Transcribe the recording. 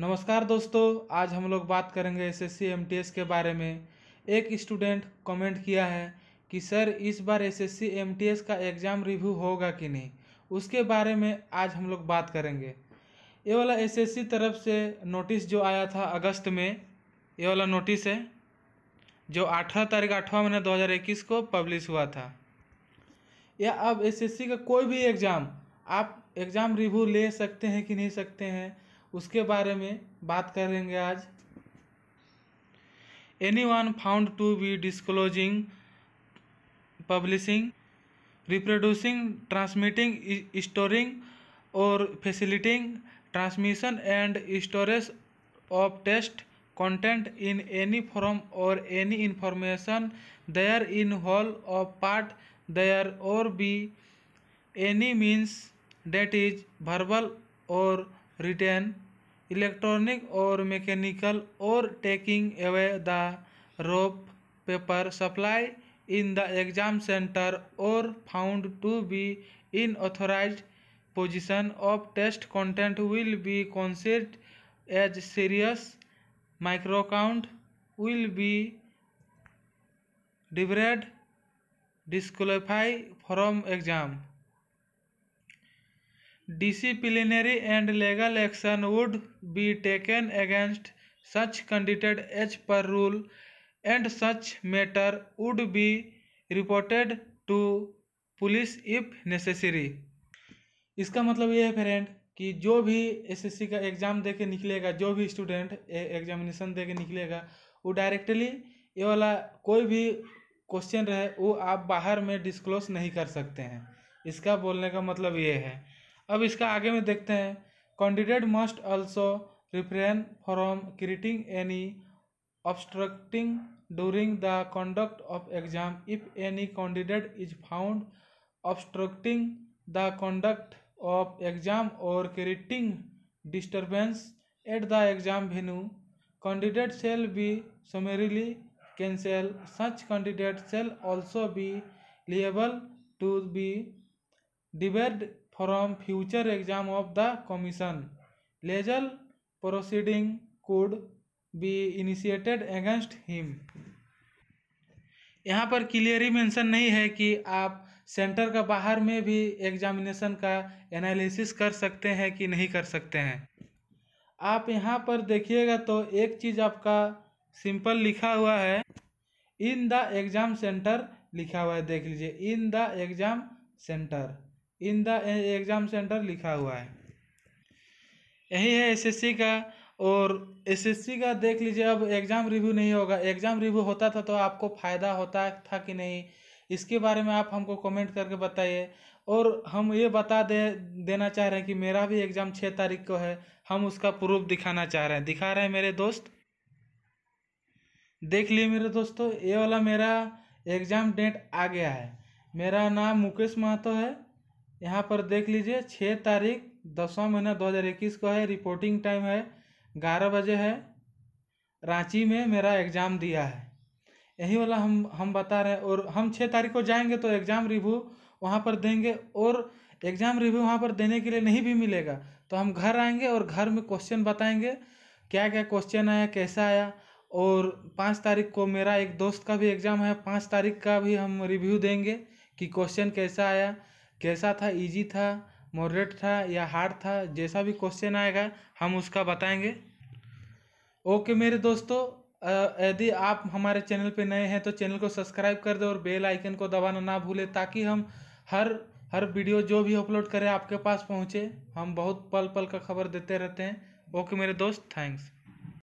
नमस्कार दोस्तों आज हम लोग बात करेंगे एस एस के बारे में एक स्टूडेंट कमेंट किया है कि सर इस बार एस एस का एग्ज़ाम रिव्यू होगा कि नहीं उसके बारे में आज हम लोग बात करेंगे ये वाला एस तरफ से नोटिस जो आया था अगस्त में ये वाला नोटिस है जो अठारह तारीख अठारह महीने दो को पब्लिश हुआ था या अब एस का कोई भी एग्ज़ाम आप एग्ज़ाम रिव्यू ले सकते हैं कि नहीं सकते हैं उसके बारे में बात करेंगे आज any one found to be disclosing publishing reproducing transmitting storing और facilitating transmission and storage of test content in any form और any information there in whole of part there और by any means that is verbal और written electronic और mechanical और taking away the rough paper supply in the exam centre और found to be unauthorised position of test content will be कॉन्सिड as serious माइक्रोकाउंट will be debarred disqualified from exam disciplinary and legal action would be taken against such candidate as per rule and such matter would be reported to police if necessary इसका मतलब ये है friend कि जो भी SSC का exam दे के निकलेगा जो भी स्टूडेंट एग्जामिनेशन दे के निकलेगा वो डायरेक्टली ये वाला कोई भी क्वेश्चन रहे वो आप बाहर में डिस्क्लोज नहीं कर सकते हैं इसका बोलने का मतलब ये है अब इसका आगे में देखते हैं candidate must also refrain from creating any obstructing during the conduct of exam if any candidate is found obstructing the conduct of exam और creating disturbance at the exam venue candidate shall be summarily cancel such candidate shall also be liable to be debarred from future exam of the commission legal proceeding could be initiated against him यहाँ पर clearly mention नहीं है कि आप centre का बाहर में भी एग्जामिनेशन का एनालिसिस कर सकते हैं कि नहीं कर सकते हैं आप यहाँ पर देखिएगा तो एक चीज़ आपका सिंपल लिखा हुआ है इन द एग्ज़ाम सेंटर लिखा हुआ है देख लीजिए in the exam centre in the exam centre लिखा हुआ है यही है एसएससी का और एसएससी का देख लीजिए अब एग्ज़ाम रिव्यू नहीं होगा एग्ज़ाम रिव्यू होता था तो आपको फ़ायदा होता था कि नहीं इसके बारे में आप हमको कमेंट करके बताइए और हम ये बता दे देना चाह रहे हैं कि मेरा भी एग्ज़ाम छः तारीख को है हम उसका प्रूफ दिखाना चाह रहे हैं दिखा रहे हैं मेरे दोस्त देख लिए मेरे दोस्तों ये वाला मेरा एग्ज़ाम डेट आ गया है मेरा नाम मुकेश महतो है यहाँ पर देख लीजिए छः तारीख दसवां महीना दो हज़ार इक्कीस को है रिपोर्टिंग टाइम है ग्यारह बजे है रांची में मेरा एग्ज़ाम दिया है यही वाला हम हम बता रहे हैं और हम छः तारीख को जाएंगे तो एग्ज़ाम रिव्यू वहाँ पर देंगे और एग्ज़ाम रिव्यू वहाँ पर देने के लिए नहीं भी मिलेगा तो हम घर आएंगे और घर में क्वेश्चन बताएंगे क्या क्या क्वेश्चन आया कैसा आया और पाँच तारीख को मेरा एक दोस्त का भी एग्ज़ाम है पाँच तारीख का भी हम रिव्यू देंगे कि क्वेश्चन कैसा आया कैसा था ईजी था मॉडरेट था या हार्ड था जैसा भी क्वेश्चन आएगा हम उसका बताएंगे ओके मेरे दोस्तों यदि आप हमारे चैनल पे नए हैं तो चैनल को सब्सक्राइब कर दें और बेल आइकन को दबाना ना भूलें ताकि हम हर हर वीडियो जो भी अपलोड करें आपके पास पहुँचे हम बहुत पल पल का खबर देते रहते हैं ओके मेरे दोस्त थैंक्स